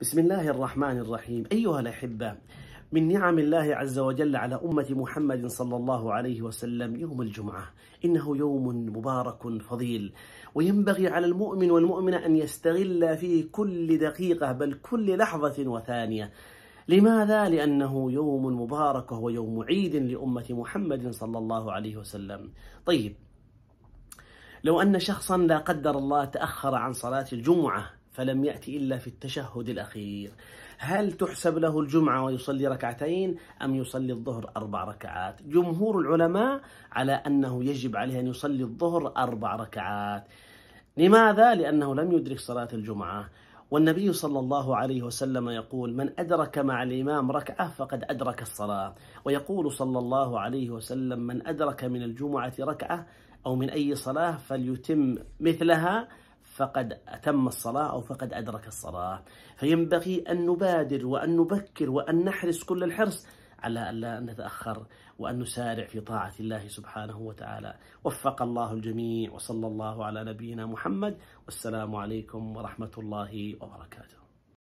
بسم الله الرحمن الرحيم أيها الأحبة من نعم الله عز وجل على أمة محمد صلى الله عليه وسلم يوم الجمعة إنه يوم مبارك فضيل وينبغي على المؤمن والمؤمنة أن يستغل فيه كل دقيقة بل كل لحظة وثانية لماذا؟ لأنه يوم مبارك وهو يوم عيد لأمة محمد صلى الله عليه وسلم طيب لو أن شخصا لا قدر الله تأخر عن صلاة الجمعة فلم يأتي إلا في التشهد الأخير هل تحسب له الجمعة ويصلي ركعتين أم يصلي الظهر أربع ركعات جمهور العلماء على أنه يجب عليه أن يصلي الظهر أربع ركعات لماذا؟ لأنه لم يدرك صلاة الجمعة والنبي صلى الله عليه وسلم يقول من أدرك مع الإمام ركعة فقد أدرك الصلاة ويقول صلى الله عليه وسلم من أدرك من الجمعة ركعة أو من أي صلاة فليتم مثلها فقد أتم الصلاة أو فقد أدرك الصلاة فينبغي أن نبادر وأن نبكر وأن نحرص كل الحرص على ألا نتأخر وأن نسارع في طاعة الله سبحانه وتعالى وفق الله الجميع وصلى الله على نبينا محمد والسلام عليكم ورحمة الله وبركاته